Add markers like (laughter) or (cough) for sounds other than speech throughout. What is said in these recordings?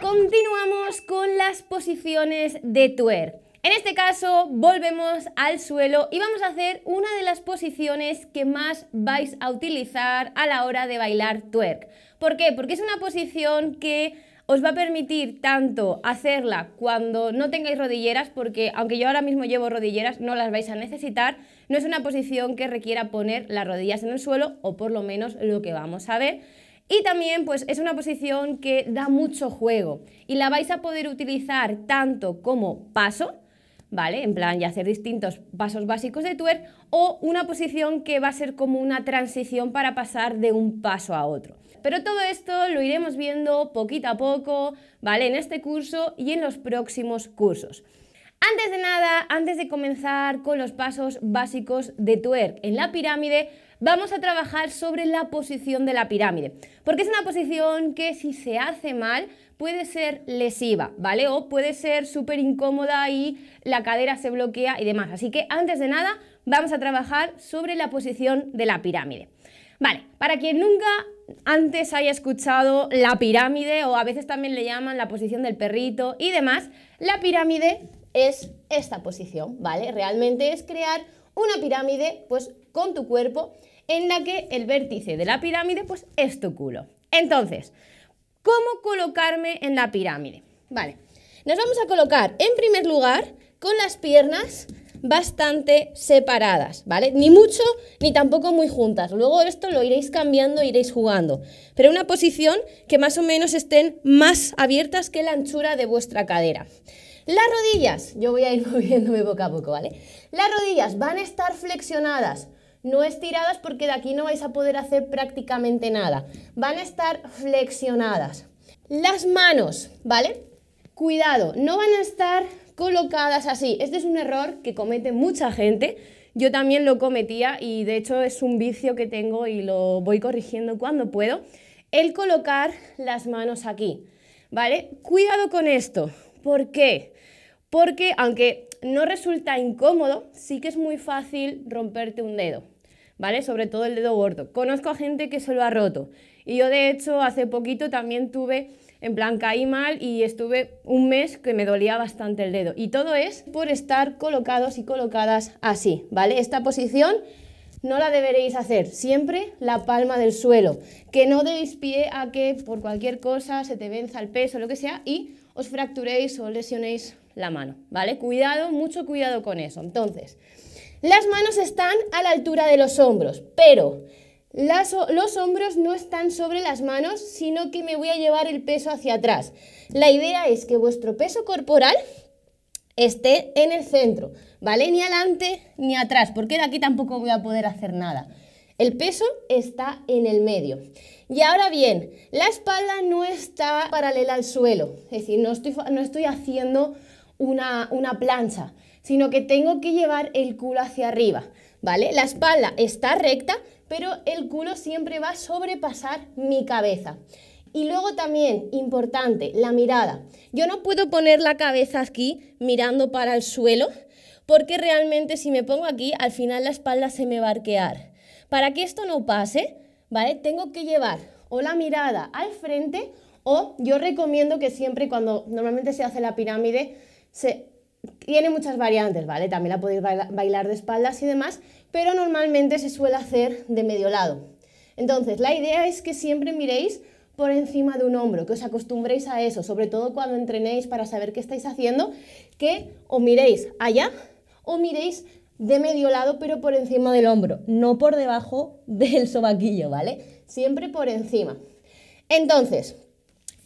continuamos con las posiciones de tuer. En este caso, volvemos al suelo y vamos a hacer una de las posiciones que más vais a utilizar a la hora de bailar twerk. ¿Por qué? Porque es una posición que os va a permitir tanto hacerla cuando no tengáis rodilleras, porque aunque yo ahora mismo llevo rodilleras, no las vais a necesitar, no es una posición que requiera poner las rodillas en el suelo, o por lo menos lo que vamos a ver, y también pues es una posición que da mucho juego y la vais a poder utilizar tanto como paso, ¿vale? En plan, ya hacer distintos pasos básicos de twerk o una posición que va a ser como una transición para pasar de un paso a otro. Pero todo esto lo iremos viendo poquito a poco, ¿vale? En este curso y en los próximos cursos. Antes de nada, antes de comenzar con los pasos básicos de twerk en la pirámide, vamos a trabajar sobre la posición de la pirámide, porque es una posición que si se hace mal puede ser lesiva, ¿vale? O puede ser súper incómoda y la cadera se bloquea y demás. Así que antes de nada vamos a trabajar sobre la posición de la pirámide. Vale, para quien nunca antes haya escuchado la pirámide o a veces también le llaman la posición del perrito y demás, la pirámide es esta posición, ¿vale? Realmente es crear una pirámide pues con tu cuerpo en la que el vértice de la pirámide pues, es tu culo. Entonces, ¿cómo colocarme en la pirámide? Vale, nos vamos a colocar en primer lugar con las piernas bastante separadas, ¿vale? Ni mucho ni tampoco muy juntas. Luego esto lo iréis cambiando, iréis jugando. Pero una posición que más o menos estén más abiertas que la anchura de vuestra cadera. Las rodillas, yo voy a ir (laughs) moviéndome poco a poco, ¿vale? Las rodillas van a estar flexionadas no estiradas porque de aquí no vais a poder hacer prácticamente nada. Van a estar flexionadas. Las manos, ¿vale? Cuidado, no van a estar colocadas así. Este es un error que comete mucha gente. Yo también lo cometía y de hecho es un vicio que tengo y lo voy corrigiendo cuando puedo. El colocar las manos aquí, ¿vale? Cuidado con esto. ¿Por qué? Porque aunque no resulta incómodo, sí que es muy fácil romperte un dedo. ¿vale? Sobre todo el dedo gordo. Conozco a gente que se lo ha roto. Y yo de hecho hace poquito también tuve, en plan caí mal y estuve un mes que me dolía bastante el dedo. Y todo es por estar colocados y colocadas así, ¿vale? Esta posición no la deberéis hacer. Siempre la palma del suelo. Que no deis pie a que por cualquier cosa se te venza el peso, o lo que sea, y os fracturéis o lesionéis la mano, ¿vale? Cuidado, mucho cuidado con eso. Entonces, las manos están a la altura de los hombros, pero los hombros no están sobre las manos, sino que me voy a llevar el peso hacia atrás. La idea es que vuestro peso corporal esté en el centro, ¿vale? Ni adelante ni atrás, porque de aquí tampoco voy a poder hacer nada. El peso está en el medio. Y ahora bien, la espalda no está paralela al suelo, es decir, no estoy, no estoy haciendo una, una plancha, sino que tengo que llevar el culo hacia arriba, ¿vale? La espalda está recta, pero el culo siempre va a sobrepasar mi cabeza. Y luego también, importante, la mirada. Yo no puedo poner la cabeza aquí mirando para el suelo, porque realmente si me pongo aquí, al final la espalda se me va a arquear. Para que esto no pase, ¿vale? Tengo que llevar o la mirada al frente o yo recomiendo que siempre cuando normalmente se hace la pirámide, se tiene muchas variantes, ¿vale? También la podéis bailar de espaldas y demás, pero normalmente se suele hacer de medio lado. Entonces, la idea es que siempre miréis por encima de un hombro, que os acostumbréis a eso, sobre todo cuando entrenéis para saber qué estáis haciendo, que o miréis allá o miréis de medio lado, pero por encima del hombro, no por debajo (laughs) del sobaquillo, ¿vale? Siempre por encima. Entonces,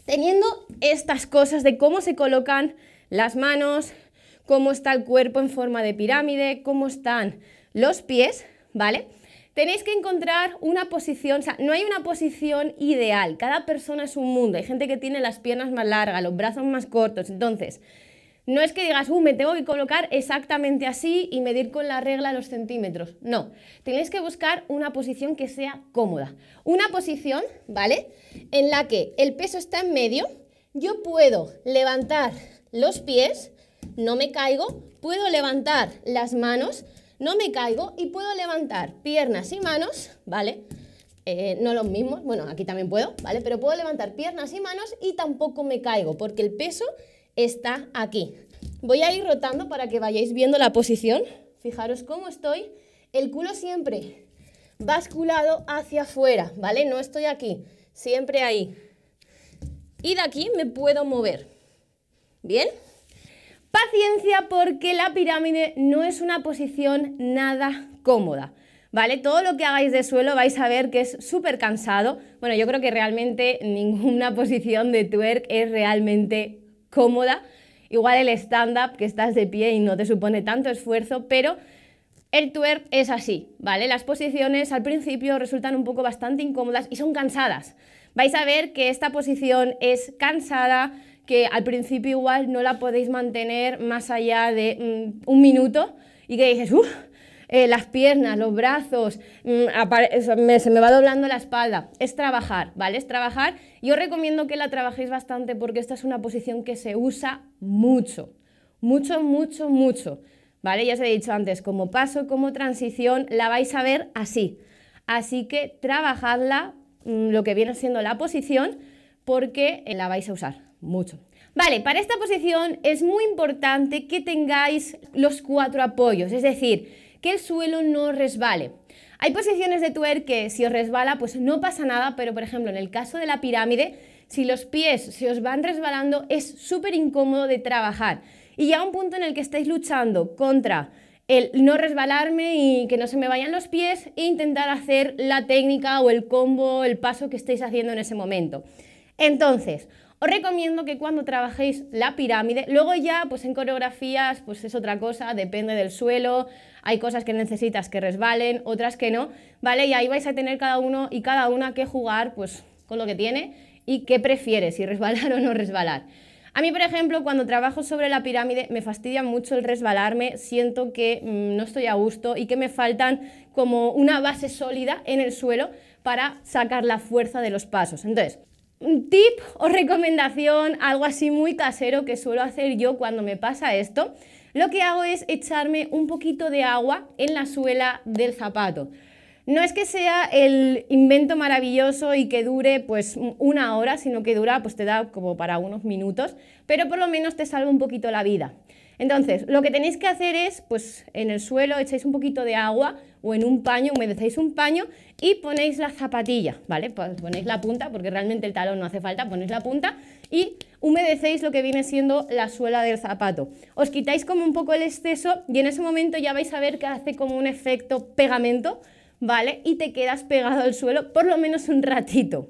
teniendo estas cosas de cómo se colocan las manos, cómo está el cuerpo en forma de pirámide, cómo están los pies, ¿vale? Tenéis que encontrar una posición, o sea, no hay una posición ideal, cada persona es un mundo, hay gente que tiene las piernas más largas, los brazos más cortos, entonces, no es que digas, uh, me tengo que colocar exactamente así y medir con la regla los centímetros, no, tenéis que buscar una posición que sea cómoda, una posición, ¿vale? En la que el peso está en medio, yo puedo levantar los pies, no me caigo, puedo levantar las manos, no me caigo y puedo levantar piernas y manos, ¿vale? Eh, no los mismos, bueno, aquí también puedo, ¿vale? Pero puedo levantar piernas y manos y tampoco me caigo porque el peso está aquí. Voy a ir rotando para que vayáis viendo la posición. Fijaros cómo estoy. El culo siempre basculado hacia afuera, ¿vale? No estoy aquí, siempre ahí. Y de aquí me puedo mover. ¿Bien? Paciencia porque la pirámide no es una posición nada cómoda. ¿Vale? Todo lo que hagáis de suelo vais a ver que es súper cansado. Bueno, yo creo que realmente ninguna (laughs) posición de twerk es realmente cómoda. Igual el stand-up, que estás de pie y no te supone tanto esfuerzo, pero el twerk es así, ¿vale? Las posiciones al principio resultan un poco bastante incómodas y son cansadas. Vais a ver que esta posición es cansada, que al principio igual no la podéis mantener más allá de mm, un minuto y que dices, uff, eh, las piernas, los brazos, mm, se me va doblando la espalda. Es trabajar, ¿vale? Es trabajar. Yo recomiendo que la trabajéis bastante porque esta es una posición que se usa mucho, mucho, mucho, mucho. ¿Vale? Ya os he dicho antes, como paso, como transición, la vais a ver así. Así que trabajadla, mm, lo que viene siendo la posición, porque la vais a usar mucho. Vale, para esta posición es muy importante que tengáis los cuatro apoyos, es decir, que el suelo no resbale. Hay posiciones de tuer que si os resbala, pues no pasa nada, pero por ejemplo, en el caso de la pirámide, si los pies se os van resbalando, es súper incómodo de trabajar. Y ya un punto en el que estáis luchando contra el no resbalarme y que no se me vayan los pies e intentar hacer la técnica o el combo, el paso que estáis haciendo en ese momento. Entonces, os recomiendo que cuando trabajéis la pirámide, luego ya pues en coreografías pues es otra cosa, depende del suelo, hay cosas que necesitas que resbalen, otras que no, ¿vale? Y ahí vais a tener cada uno y cada una que jugar pues con lo que tiene y qué prefiere, si resbalar (laughs) o no resbalar. A mí, por ejemplo, cuando trabajo sobre la pirámide me fastidia mucho el resbalarme, siento que mm, no estoy a gusto y que me faltan como una base sólida en el suelo para sacar la fuerza de los pasos. Entonces, un tip o recomendación, algo así muy casero que suelo hacer yo cuando me pasa esto, lo que hago es echarme un poquito de agua en la suela del zapato. No es que sea el invento maravilloso y que dure pues una hora, sino que dura pues te da como para unos minutos, pero por lo menos te salva un poquito la vida. Entonces, lo que tenéis que hacer es, pues en el suelo echáis un poquito de agua, o en un paño, humedecéis un paño y ponéis la zapatilla, ¿vale? Pues ponéis la punta, porque realmente el talón no hace falta, ponéis la punta y humedecéis lo que viene siendo la suela del zapato. Os quitáis como un poco el exceso y en ese momento ya vais a ver que hace como un efecto pegamento, ¿vale? Y te quedas pegado al suelo por lo menos un ratito.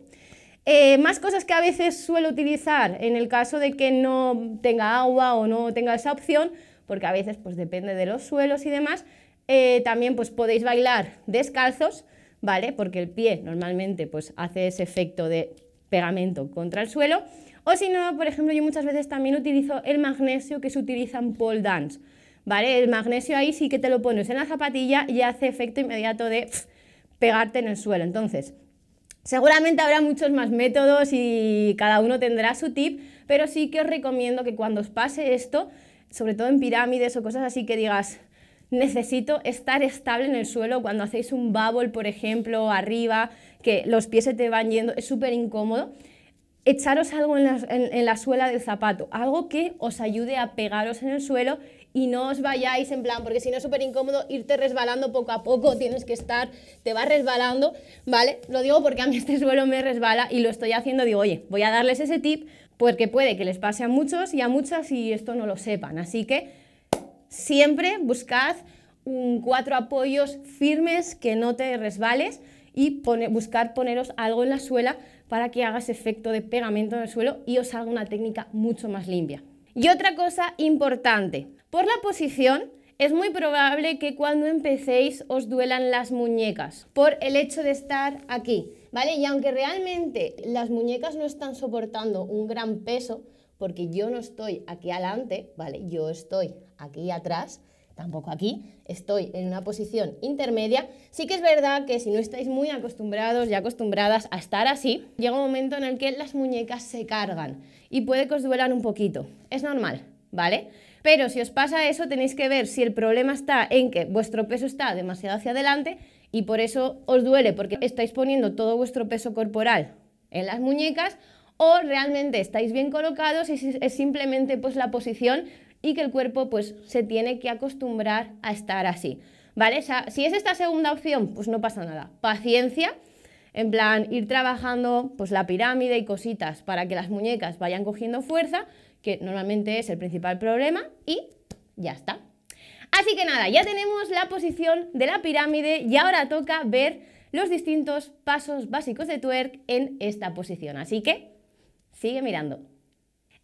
Eh, más cosas que a veces suelo utilizar en el caso de que no tenga agua o no tenga esa opción, porque a veces pues depende de los suelos y demás, eh, también pues podéis bailar descalzos, ¿vale? Porque el pie normalmente pues hace ese efecto de pegamento contra el suelo. O si no, por ejemplo, yo muchas veces también utilizo el magnesio que se utiliza en pole dance, ¿vale? El magnesio ahí sí que te lo pones en la zapatilla y hace efecto inmediato de pegarte en el suelo. Entonces, seguramente habrá muchos más métodos y cada uno tendrá su tip, pero sí que os recomiendo que cuando os pase esto, sobre todo en pirámides o cosas así que digas, necesito estar estable en el suelo cuando hacéis un bubble, por ejemplo, arriba, que los pies se te van yendo, es súper incómodo. Echaros algo en la, suela del zapato, algo que os ayude a pegaros en el suelo y no os vayáis en plan, porque si no es súper incómodo irte resbalando poco a poco, tienes que estar, te vas resbalando, ¿vale? Lo digo porque a mí este suelo me resbala y lo estoy haciendo, digo, oye, voy a darles ese tip porque puede que les pase a muchos y a muchas y esto no lo sepan, así que siempre buscad cuatro apoyos firmes que no te resbales y buscar poneros algo en la suela para que hagas efecto de pegamento en el suelo y os haga una técnica mucho más limpia. Y otra cosa importante, por la posición es muy probable que cuando empecéis os duelan las muñecas por el hecho de estar aquí, ¿vale? Y aunque realmente las muñecas no están soportando un gran peso, porque yo no estoy aquí adelante, ¿vale? Yo estoy aquí atrás, tampoco aquí, estoy en una posición intermedia. Sí que es verdad que si no estáis muy acostumbrados y acostumbradas a estar así, llega un momento en el que las muñecas se cargan y puede que os duelan un poquito. Es normal, ¿vale? Pero si os pasa eso, tenéis que ver si el problema está en que vuestro peso está demasiado hacia adelante y por eso os duele, porque estáis poniendo todo vuestro peso corporal en las muñecas o realmente estáis bien colocados y es simplemente pues la posición y que el cuerpo pues se tiene que acostumbrar a estar así, ¿vale? si es esta segunda opción, pues no pasa nada, paciencia, en plan ir trabajando pues la pirámide y cositas para que las muñecas vayan cogiendo fuerza, que normalmente es el principal problema y ya está. Así que nada, ya tenemos la posición de la pirámide y ahora toca ver los distintos pasos básicos de twerk en esta posición. Así que Sigue mirando.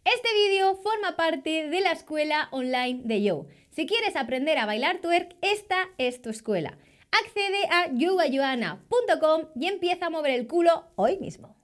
Este vídeo forma parte de la escuela online de Yo. Si quieres aprender a bailar twerk, esta es tu escuela. Accede a yogayoana.com y empieza a mover el culo hoy mismo.